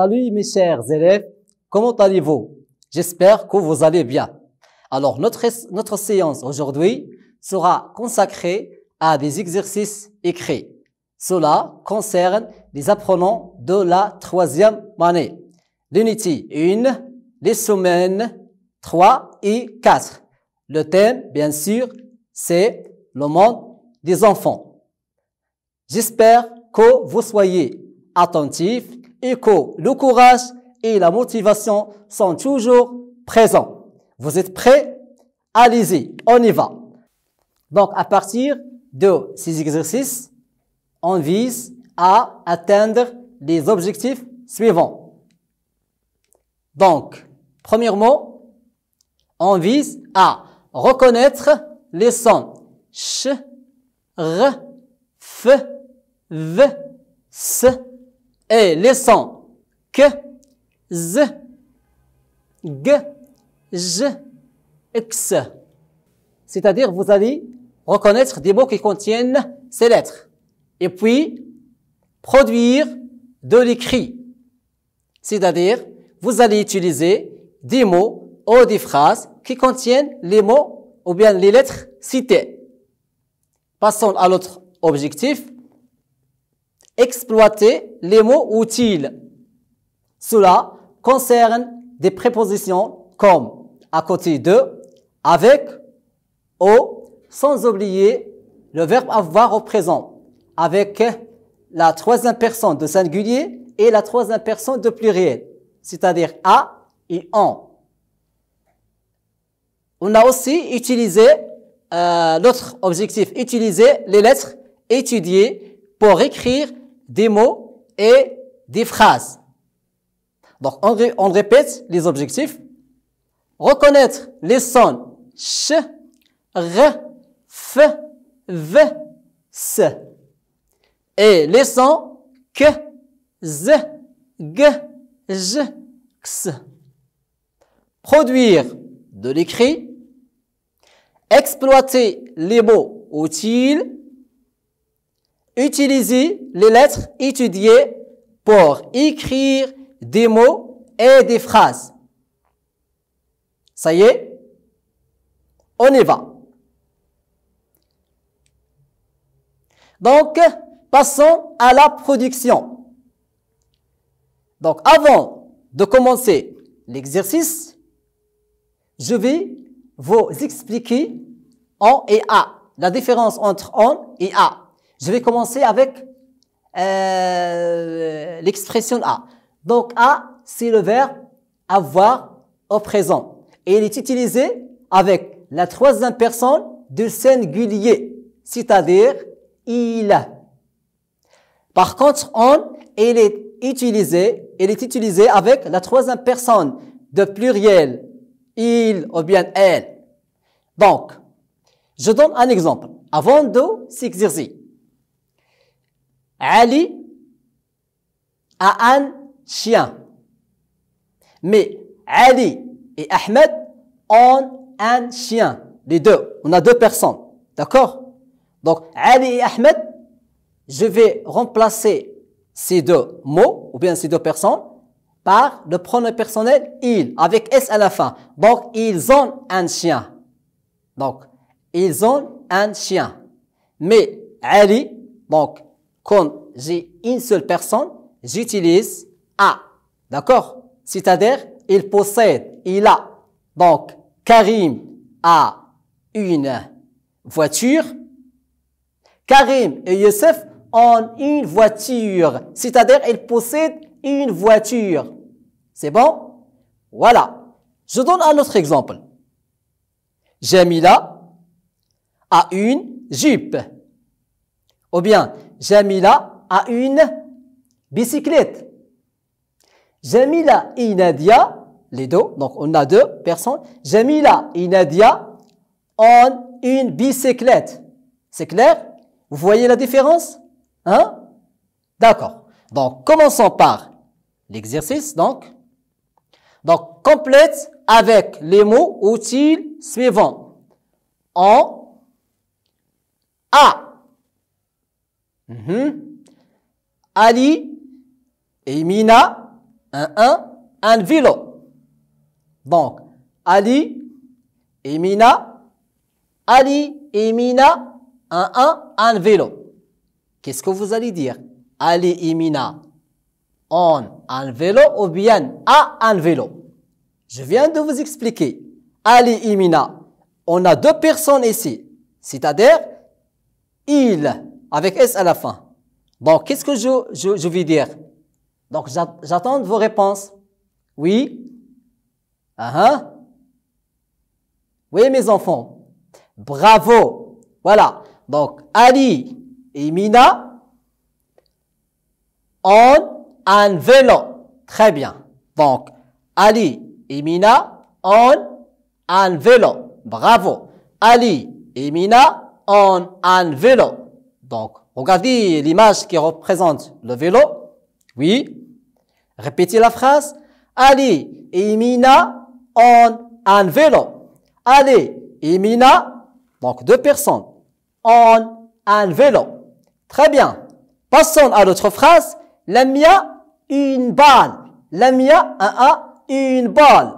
Salut mes chers élèves, comment allez-vous J'espère que vous allez bien. Alors notre, notre séance aujourd'hui sera consacrée à des exercices écrits. Cela concerne les apprenants de la troisième année. L'unité 1, les semaines 3 et 4. Le thème, bien sûr, c'est le monde des enfants. J'espère que vous soyez attentifs écho le courage et la motivation sont toujours présents. Vous êtes prêts Allez-y, on y va. Donc, à partir de ces exercices, on vise à atteindre les objectifs suivants. Donc, premièrement, on vise à reconnaître les sons ch, r, f, v, s, et les que, z, g, j, x. C'est-à-dire, vous allez reconnaître des mots qui contiennent ces lettres. Et puis, produire de l'écrit. C'est-à-dire, vous allez utiliser des mots ou des phrases qui contiennent les mots ou bien les lettres citées. Passons à l'autre objectif, exploiter les mots utiles. Cela concerne des prépositions comme à côté de, avec, au, sans oublier le verbe avoir au présent, avec la troisième personne de singulier et la troisième personne de pluriel, c'est-à-dire à et en. On a aussi utilisé, l'autre euh, objectif, utiliser les lettres étudiées pour écrire des mots et des phrases. Donc, on, répète les objectifs. Reconnaître les sons ch, r, f, v, s. Et les sons k, z, g, j, x. Produire de l'écrit. Exploiter les mots utiles utiliser les lettres étudiées pour écrire des mots et des phrases. Ça y est, on y va. Donc, passons à la production. Donc, avant de commencer l'exercice, je vais vous expliquer en et à, la différence entre en et a. Je vais commencer avec euh, l'expression A. Donc A, c'est le verbe avoir au présent. Et il est utilisé avec la troisième personne du singulier, c'est-à-dire il. Par contre, on, il est utilisé, il est utilisé avec la troisième personne de pluriel, il ou bien elle. Donc, je donne un exemple avant de s'exercer. Ali a un chien. Mais Ali et Ahmed ont un chien. Les deux. On a deux personnes. D'accord Donc, Ali et Ahmed, je vais remplacer ces deux mots, ou bien ces deux personnes, par le pronom personnel « il » avec « s » à la fin. Donc, ils ont un chien. Donc, ils ont un chien. Mais Ali, donc quand j'ai une seule personne, j'utilise a. D'accord C'est-à-dire, il possède, il a. Donc, Karim a une voiture. Karim et Youssef ont une voiture. C'est-à-dire, ils possèdent une voiture. C'est bon Voilà. Je donne un autre exemple. Jamila a une jupe. Ou bien, Jamila à une bicyclette. Jamila et Nadia, les deux, donc on a deux personnes. Jamila et Nadia ont une bicyclette. C'est clair Vous voyez la différence Hein D'accord. Donc, commençons par l'exercice, donc. Donc, complète avec les mots utiles suivants. En A. Mhm. Ali et Mina, un 1, un vélo. Donc, Ali et Ali et Mina, un 1, un vélo. Qu'est-ce que vous allez dire Ali et Mina un vélo ou bien à un vélo Je viens de vous expliquer. Ali et on a deux personnes ici, c'est-à-dire il avec S à la fin. Donc, qu'est-ce que je, je, je dire Donc, j'attends vos réponses. Oui uh ah, -huh. Ah. Oui, mes enfants. Bravo. Voilà. Donc, Ali et Mina ont un vélo. Très bien. Donc, Ali et Mina ont un vélo. Bravo. Ali et Mina ont un vélo. Donc, regardez l'image qui représente le vélo. Oui. Répétez la phrase. Ali et on un vélo. Allez, imina. donc deux personnes, On un vélo. Très bien. Passons à l'autre phrase. Lamia, une balle. Lamia, un A, une balle.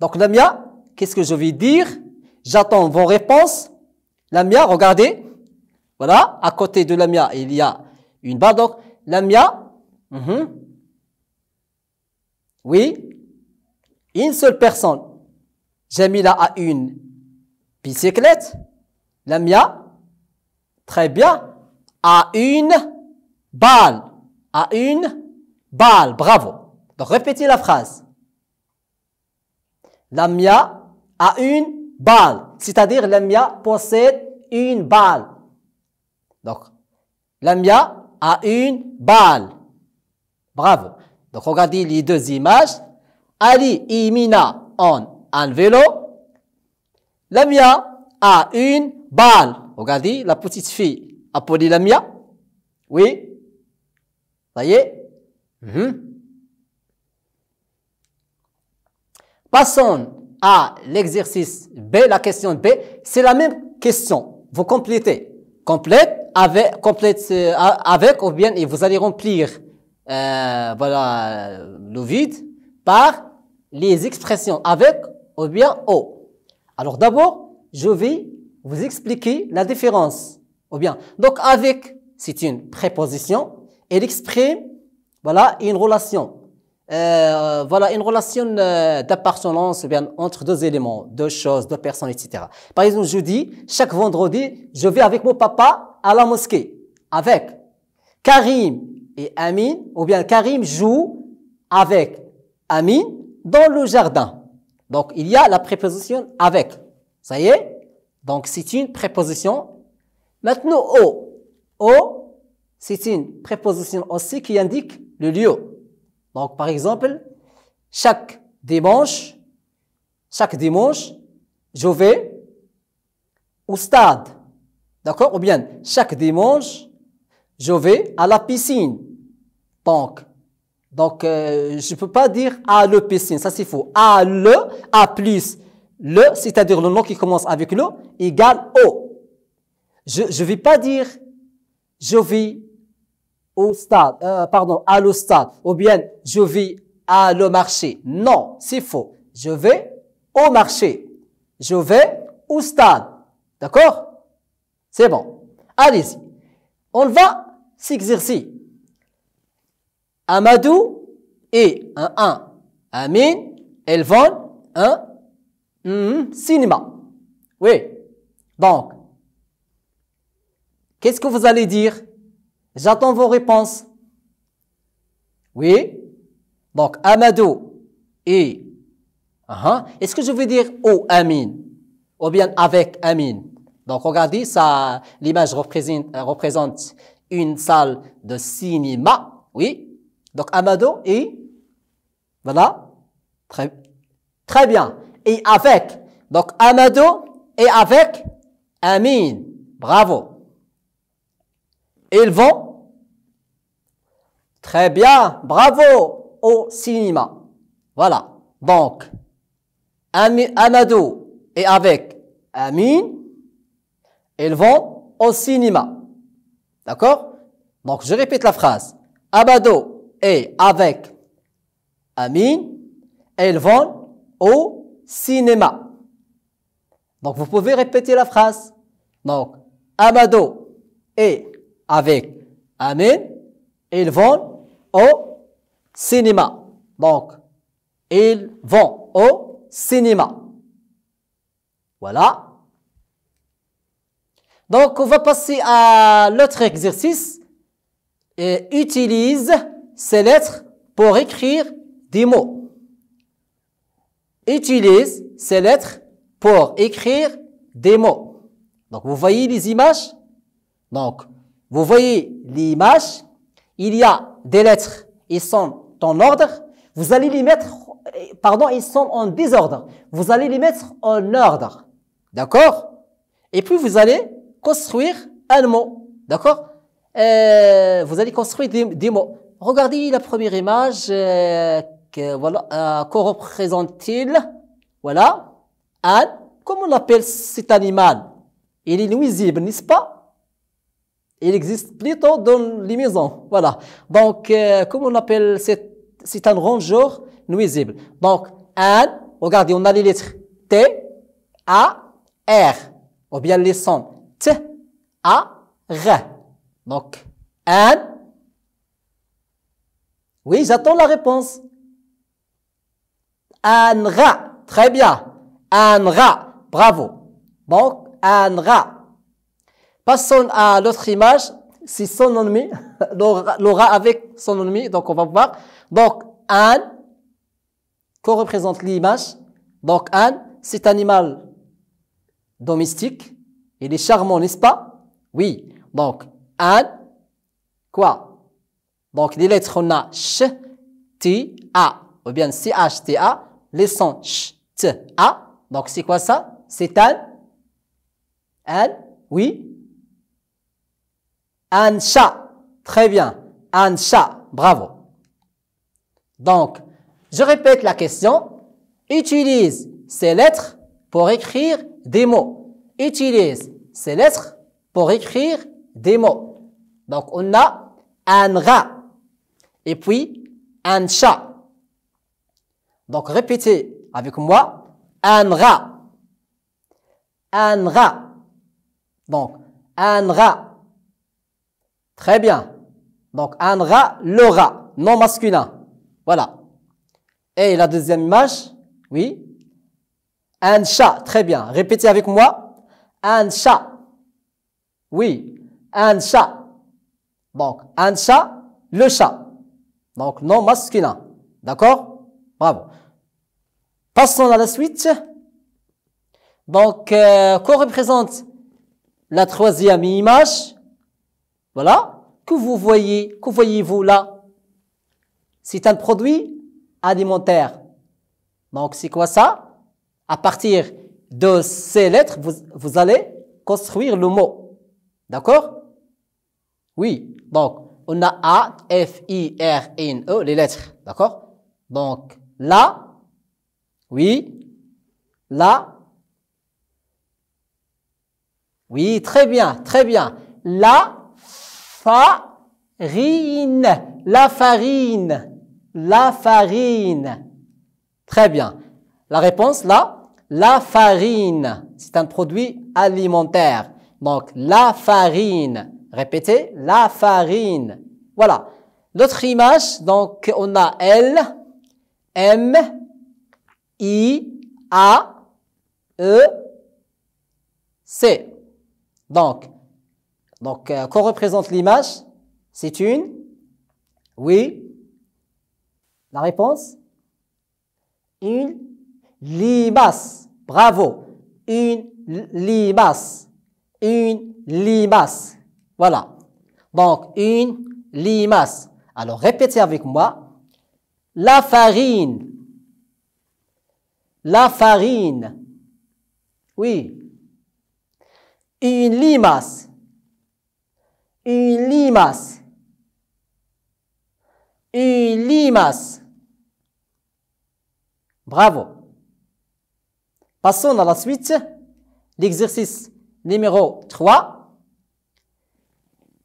Donc Lamia, qu'est-ce que je vais dire J'attends vos réponses. Lamia, regardez. Voilà, à côté de la mia, il y a une balle. Donc, l'amia, mm oui, une seule personne. J'ai mis là, à une bicyclette. mia, très bien, a une balle. A une balle, bravo. Donc, répétez la phrase. La mia a une balle. C'est-à-dire, la mia possède une balle. Donc, l'amia a une balle. Bravo. Donc, regardez les deux images. Ali et Mina ont un vélo. Lamia a une balle. Regardez, la petite fille a Lamia. Oui. Ça y est. Mhm. Passons à l'exercice B, la question B. C'est la même question. Vous complétez. Complète. Euh, avec, ou bien et vous allez remplir euh, voilà, le vide par les expressions avec ou bien au. Alors d'abord, je vais vous expliquer la différence. Ou bien, donc avec, c'est une préposition. Elle exprime, voilà, une relation. Euh, voilà, une relation d'appartenance bien entre deux éléments, deux choses, deux personnes, etc. Par exemple, je dis, chaque vendredi, je vais avec mon papa à la mosquée avec Karim et Amin, ou bien Karim joue avec Amin dans le jardin. Donc il y a la préposition avec. Ça y est Donc c'est une préposition. Maintenant, O. O, c'est une préposition aussi qui indique le lieu. Donc par exemple, chaque dimanche, chaque dimanche, je vais au stade. D'accord Ou bien, chaque dimanche, je vais à la piscine. Donc, donc euh, je ne peux pas dire à le piscine, ça c'est faux. À le, à plus. Le, c'est-à-dire le nom qui commence avec le, égale au. Je ne vais pas dire je vis au stade, euh, pardon, à le stade, ou bien je vis à le marché. Non, c'est faux. Je vais au marché. Je vais au stade. D'accord c'est bon. Allez-y. On va s'exercer. Amadou et un 1. elle Elvon, un hmm, cinéma. Oui. Donc, qu'est-ce que vous allez dire J'attends vos réponses. Oui. Donc, Amadou et... un Est-ce que je veux dire au oh, Amine Ou bien avec Amine? Donc regardez, ça, l'image représente, représente une salle de cinéma, oui. Donc Amado et voilà, très, très bien. Et avec, donc Amado et avec Amine. bravo. Ils vont très bien, bravo au cinéma. Voilà. Donc Amado et avec Amine. Ils vont au cinéma. D'accord Donc, je répète la phrase. Abado est avec Amine. Elles vont au cinéma. Donc, vous pouvez répéter la phrase. Donc, abado est avec Amin. Ils vont au cinéma. Donc, ils vont au cinéma. Voilà. Donc, on va passer à l'autre exercice. utilise ces lettres pour écrire des mots. Utilise ces lettres pour écrire des mots. Donc, vous voyez les images Donc, vous voyez l'image. Il y a des lettres. Ils sont en ordre. Vous allez les mettre, pardon, ils sont en désordre. Vous allez les mettre en ordre. D'accord Et puis, vous allez construire un mot. D'accord euh, Vous allez construire des, mots. Regardez la première image. Euh, que, voilà, euh, représente-t-il Voilà. Un. Comment on appelle cet animal Il est nuisible, n'est-ce pas Il existe plutôt dans les maisons. Voilà. Donc, euh, comment on appelle cet c'est un rongeur nuisible. Donc, un, regardez, on a les lettres T, A, R, ou bien les sons. T-A-R. Donc, an Oui, j'attends la réponse. An rat. Très bien. An rat. Bravo. Donc, An rat. Passons à l'autre image. C'est son ennemi. l'aura avec son ennemi. Donc, on va voir. Donc, un. Que représente l'image Donc, un, c'est un animal domestique. Il est charmant, n'est-ce pas Oui. Donc, an, quoi Donc, les lettres, on a ch, t, a, ou bien c, h, t, a, les sons ch, t, a. Donc, c'est quoi ça C'est un, un, oui. Un chat. Très bien. Un chat. Bravo. Donc, je répète la question. Utilise ces lettres pour écrire des mots utilise ces lettres pour écrire des mots. Donc on a un rat et puis un chat. Donc répétez avec moi un rat. Un rat. Donc un rat. Très bien. Donc un rat, le rat, non masculin. Voilà. Et la deuxième image, oui. Un chat, très bien. Répétez avec moi un chat. Oui, un chat. Donc, un chat, le chat. Donc, nom masculin. D'accord Bravo. Passons à la suite. Donc, euh, représente la troisième image Voilà. Que vous voyez, que voyez-vous là C'est un produit alimentaire. Donc, c'est quoi ça À partir de ces lettres, vous, vous allez construire le mot. D'accord Oui. Donc, on a A, F, I, R, e, N, E, les lettres. D'accord Donc, là, oui, là, oui, très bien, très bien. La farine, la farine, la farine. Très bien. La réponse là, la farine. C'est un produit alimentaire. Donc, la farine. Répétez, la farine. Voilà. L'autre image, donc, on a L, M, I, A, E, C. Donc, donc euh, qu'on représente l'image C'est une Oui. La réponse Une limas. Bravo. Une limace. Une limace. Voilà. Donc, une limace. Alors, répétez avec moi. La farine. La farine. Oui. Une limace. Une limace. Une limace. Bravo. Passons à la suite, l'exercice numéro 3.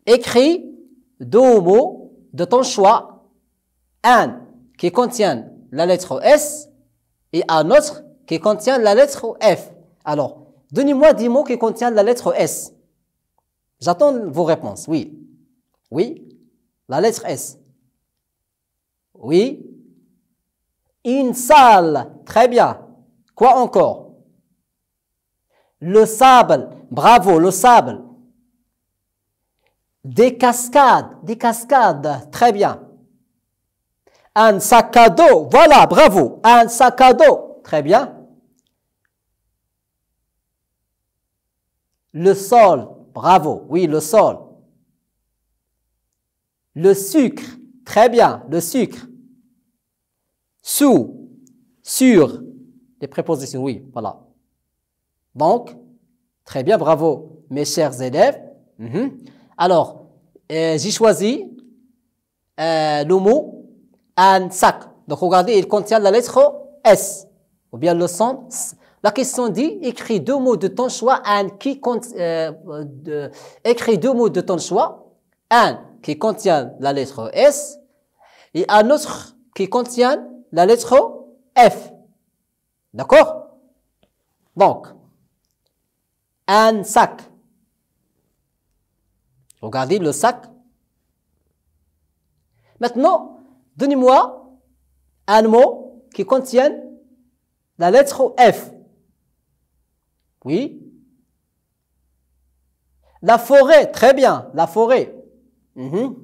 Écris deux mots de ton choix, un qui contient la lettre S et un autre qui contient la lettre F. Alors, donnez-moi dix mots qui contiennent la lettre S. J'attends vos réponses. Oui. Oui. La lettre S. Oui. Une salle. Très bien. Quoi encore le sable, bravo, le sable. Des cascades, des cascades, très bien. Un sac à dos, voilà, bravo, un sac à dos, très bien. Le sol, bravo, oui, le sol. Le sucre, très bien, le sucre. Sous, sur, les prépositions, oui, voilà. Donc, très bien, bravo, mes chers élèves. Mhm. Alors, euh, j'ai choisi euh, le mot un sac. Donc, regardez, il contient la lettre S, ou bien le son La question dit, écris deux mots de ton choix, un qui contient, euh, écris deux mots de ton choix, un qui contient la lettre S, et un autre qui contient la lettre F. D'accord Donc, un sac. Regardez le sac. Maintenant, donnez-moi un mot qui contient la lettre F. Oui. La forêt, très bien, la forêt. Mhm.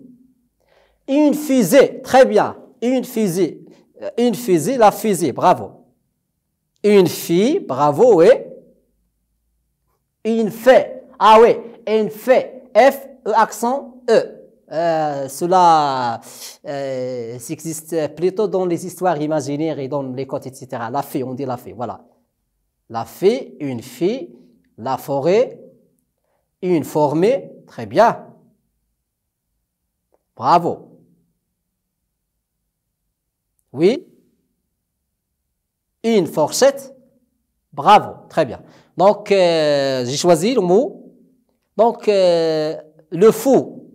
Une fusée, très bien. Une fusée, euh, une fusée, la fusée, bravo. Une fille, bravo, oui une fée. Ah oui, une fée. F, E, accent, E. Euh, cela euh, existe plutôt dans les histoires imaginaires et dans les contes, etc. La fée, on dit la fée, voilà. La fée, une fille, la forêt, une formée, très bien. Bravo. Oui. Une fourchette, bravo, très bien. Donc, euh, j'ai choisi le mot. Donc, euh, le faux,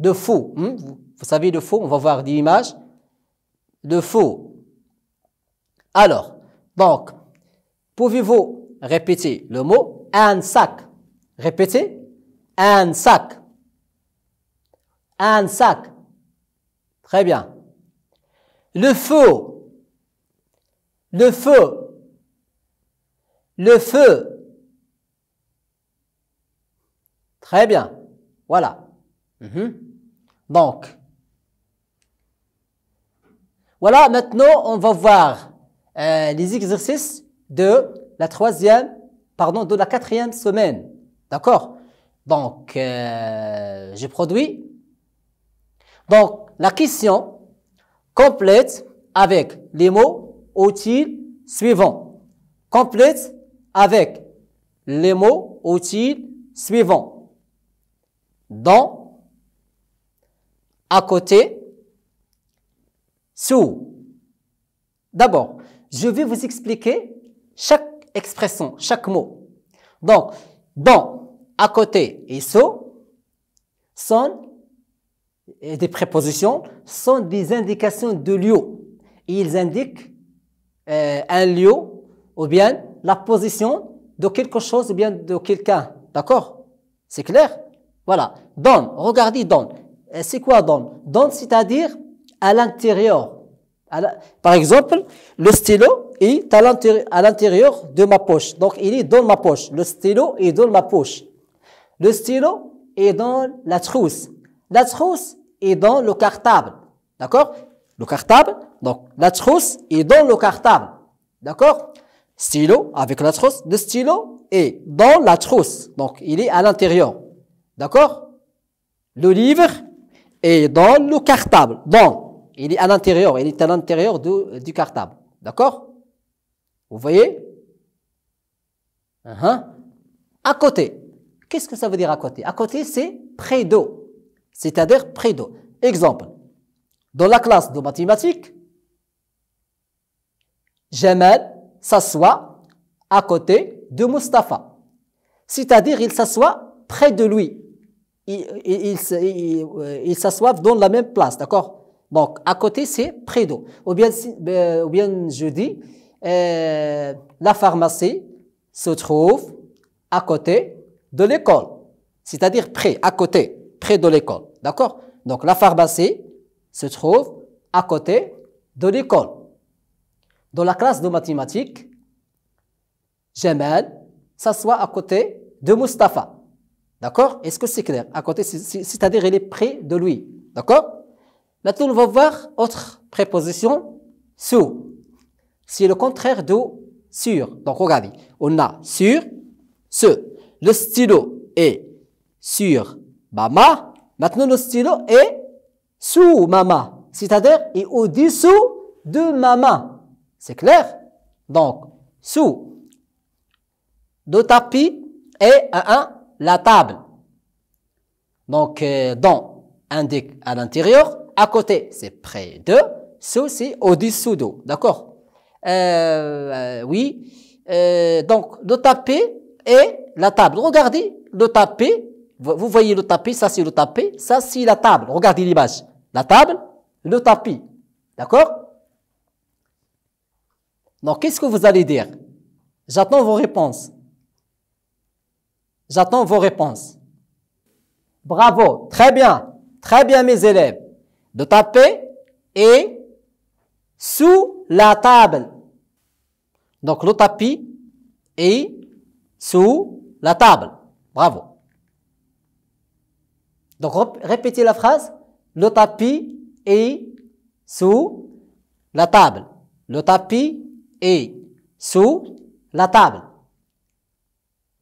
de faux. Hein. Vous, savez, le faux, on va voir des images. Le faux. Alors, donc, pouvez-vous répéter le mot un sac Répétez. Un sac. Un sac. Très bien. Le faux. Le feu. Le feu. Très bien. Voilà. Mhm. Donc, voilà, maintenant, on va voir euh, les exercices de la troisième, pardon, de la quatrième semaine. D'accord Donc, euh, j'ai produit. Donc, la question complète avec les mots utiles suivants. Complète avec les mots utiles suivants dans, à côté, sous. D'abord, je vais vous expliquer chaque expression, chaque mot. Donc, dans, à côté et sous sont des prépositions sont des indications de lieu. Ils indiquent euh, un lieu ou bien la position de quelque chose ou bien de quelqu'un. D'accord C'est clair voilà. Donne. Regardez, donne. Euh, c'est quoi donne Donne, c'est-à-dire à, l'intérieur. Par exemple, le stylo est à l'intérieur de ma poche. Donc, il est dans ma poche. Le stylo est dans ma poche. Le stylo est dans la trousse. La trousse est dans le cartable. D'accord Le cartable. Donc, la trousse est dans le cartable. D'accord Stylo avec la trousse. Le stylo est dans la trousse. Donc, il est à l'intérieur. D'accord Le livre est dans le cartable. Dans. Il est à l'intérieur. Il est à l'intérieur euh, du cartable. D'accord Vous voyez uh-huh. À côté. Qu'est-ce que ça veut dire à côté À côté, c'est près d'eau. C'est-à-dire près d'eau. Exemple. Dans la classe de mathématiques, Jamal s'assoit à côté de Mustapha. C'est-à-dire, il s'assoit près de lui. Euh, ils s'assoivent dans la même place, d'accord Donc, à côté, c'est près d'eau. Ou bien, ben, bien je dis, euh, la pharmacie se trouve à côté de l'école, c'est-à-dire près, à côté, près de l'école, d'accord Donc, la pharmacie se trouve à côté de l'école. Dans la classe de mathématiques, Jamal s'assoit à côté de Mustapha. D'accord Est-ce que c'est clair À côté, c'est-à-dire il est près de lui. D'accord Maintenant, on va voir autre préposition, sous. C'est le contraire de sur. Donc, regardez, on a sur, ce. Le stylo est sur maman. Maintenant, le stylo est sous maman. C'est-à-dire, il est au-dessous de maman. C'est clair Donc, sous le tapis est à un la table. Donc, euh, dans indique à l'intérieur, à côté c'est près de, sous c'est au-dessous d'eau, d'accord euh, euh, Oui, donc le tapis et la table. Regardez le tapis, vous voyez le tapis, ça c'est le tapis, ça c'est la table. Regardez l'image. La table, le tapis. D'accord Donc, qu'est-ce que vous allez dire J'attends vos réponses. J'attends vos réponses. Bravo, très bien, très bien mes élèves. De taper et sous la table. Donc le tapis est sous la table. Bravo. Donc répétez la phrase. Le tapis est sous la table. Le tapis est sous la table.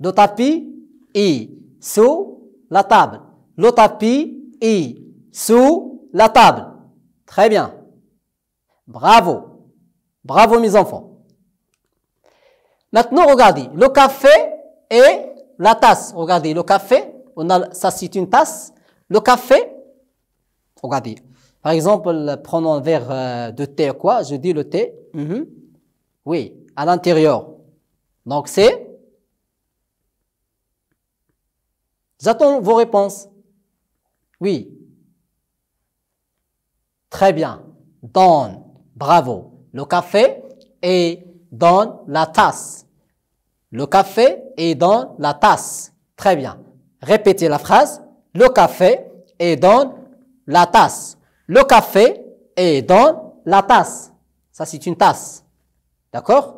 Le tapis I, sous la table. Le tapis I, sous la table. Très bien. Bravo. Bravo mes enfants. Maintenant, regardez, le café et la tasse. Regardez, le café, on a, ça c'est une tasse. Le café, regardez. Par exemple, prenons un verre euh, de thé, quoi. Je dis le thé. Mhm. Oui, à l'intérieur. Donc c'est J'attends vos réponses. Oui. Très bien. Donne. Bravo. Le café est dans la tasse. Le café est dans la tasse. Très bien. Répétez la phrase. Le café est dans la tasse. Le café est dans la tasse. Ça, c'est une tasse. D'accord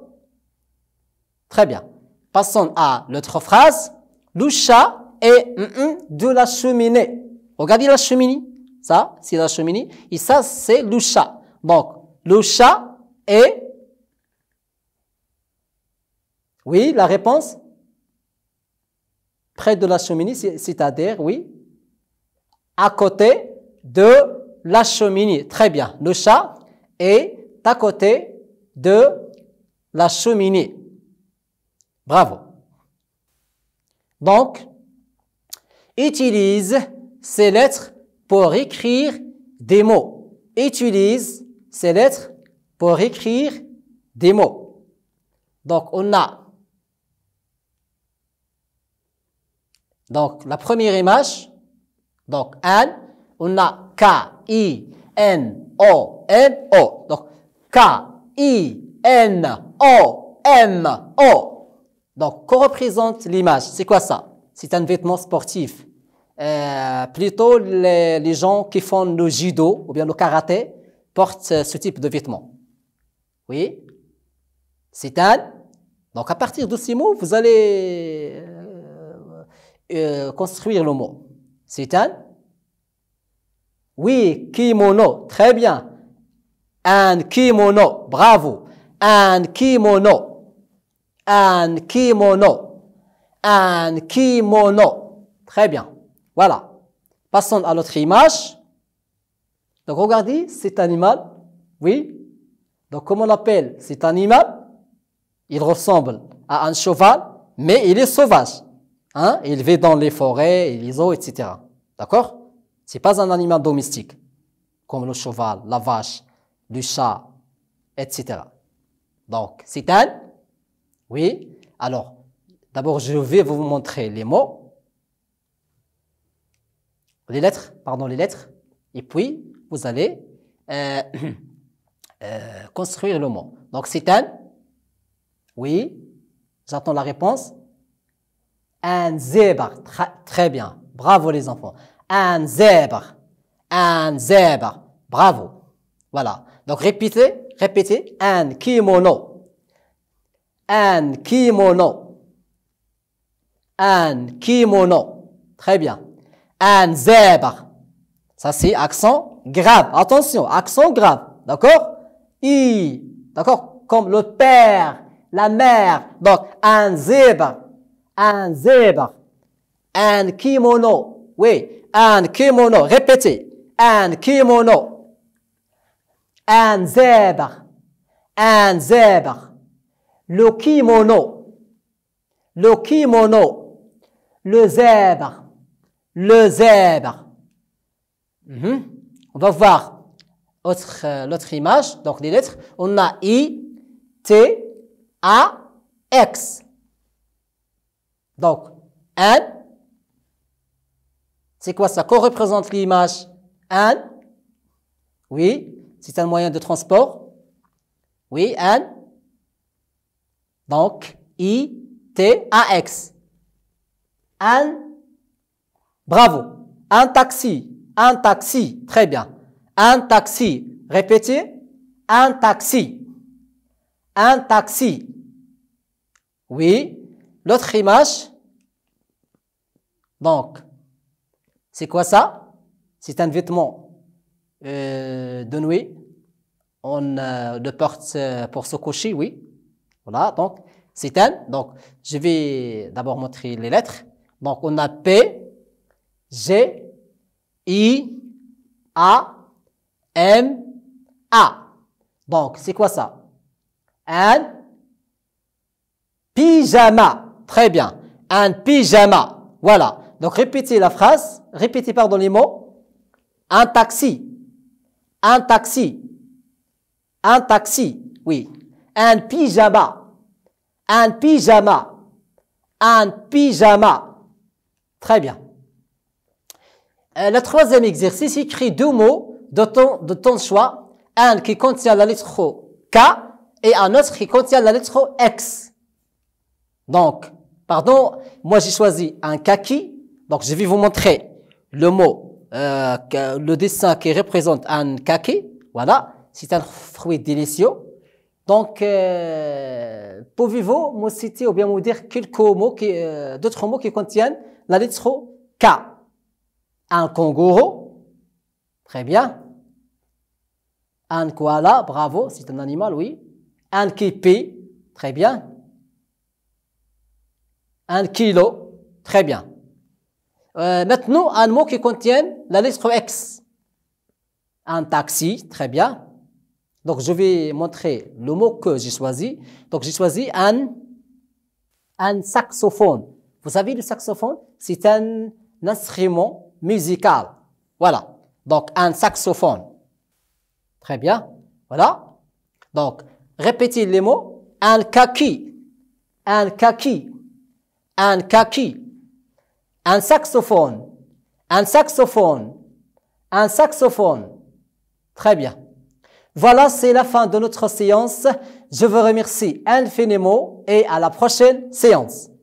Très bien. Passons à l'autre phrase. Le chat et mm, mm, de la cheminée. Regardez la cheminée. Ça, c'est la cheminée. Et ça, c'est le chat. Donc, le chat est... Oui, la réponse Près de la cheminée, c'est-à-dire, oui, à côté de la cheminée. Très bien. Le chat est à côté de la cheminée. Bravo. Donc, utilise ces lettres pour écrire des mots. Utilise ces lettres pour écrire des mots. Donc, on a donc la première image, donc an, on a K, I, N, O, N, O. Donc, K, I, N, O, M, O. Donc, que représente l'image C'est quoi ça c'est un vêtement sportif. Euh, plutôt les, gens qui font le judo ou bien le karaté portent ce type de vêtement. Oui C'est un... Donc à partir de ces mots, vous allez euh, euh, construire le mot. C'est un... Oui, kimono, très bien. Un kimono, bravo. Un kimono. Un kimono un kimono. Très bien. Voilà. Passons à l'autre image. Donc regardez cet animal. Oui. Donc comment on l'appelle cet animal Il ressemble à un cheval, mais il est sauvage. Hein il vit dans les forêts, les eaux, etc. D'accord C'est pas un animal domestique, comme le cheval, la vache, le chat, etc. Donc, c'est un... Oui. Alors, D'abord, je vais vous montrer les mots, les lettres, pardon, les lettres, et puis vous allez euh, euh, construire le mot. Donc, c'est un, oui, j'attends la réponse. Un zèbre, très bien, bravo les enfants. Un zèbre, un zèbre, bravo. Voilà, donc répétez, répétez, un kimono, un kimono un kimono. Très bien. Un zèbre. Ça, c'est accent grave. Attention, accent grave. D'accord I. D'accord Comme le père, la mère. Donc, un zèbre. Un zèbre. Un kimono. Oui, un kimono. Répétez. Un kimono. Un zèbre. Un zèbre. Le kimono. Le kimono le zèbre. Le zèbre. Mhm. On va voir euh, l'autre image, donc les lettres. On a I, T, A, X. Donc, N. C'est quoi ça Qu'on représente l'image N. Oui, c'est un moyen de transport. Oui, N. Donc, I, T, A, X. Un, bravo. Un taxi, un taxi, très bien. Un taxi, répétez. Un taxi, un taxi. Oui. L'autre image. Donc, c'est quoi ça C'est un vêtement euh, de nuit. On euh, porte euh, pour se coucher, oui. Voilà, donc c'est un. Donc, je vais d'abord montrer les lettres. Donc on a P, G, I, A, M, A. Donc c'est quoi ça Un pyjama. Très bien. Un pyjama. Voilà. Donc répétez la phrase, répétez pardon les mots. Un taxi. Un taxi. Un taxi. Oui. Un pyjama. Un pyjama. Un pyjama. Très bien. Euh, le troisième exercice, écrit deux mots de ton, de choix, un qui contient la lettre K et un autre qui contient la lettre X. Donc, pardon, moi j'ai choisi un kaki, donc je vais vous montrer le mot, euh, le dessin qui représente un kaki, voilà, c'est un fruit délicieux. Donc, euh, pouvez-vous me citer ou bien me dire quelques mots, qui, euh, d'autres mots qui contiennent la lettre K Un kangourou, très bien. Un koala, bravo, c'est un animal, oui. Un képi, très bien. Un kilo, très bien. Euh, maintenant, un mot qui contient la lettre X. Un taxi, très bien. Donc, je vais montrer le mot que j'ai choisi. Donc, j'ai choisi un, un saxophone. Vous savez, le saxophone, c'est un instrument musical. Voilà. Donc, un saxophone. Très bien. Voilà. Donc, répétez les mots. Un kaki. Un kaki. Un kaki. Un saxophone. Un saxophone. Un saxophone. Très bien. Voilà, c'est la fin de notre séance. Je vous remercie infiniment et à la prochaine séance.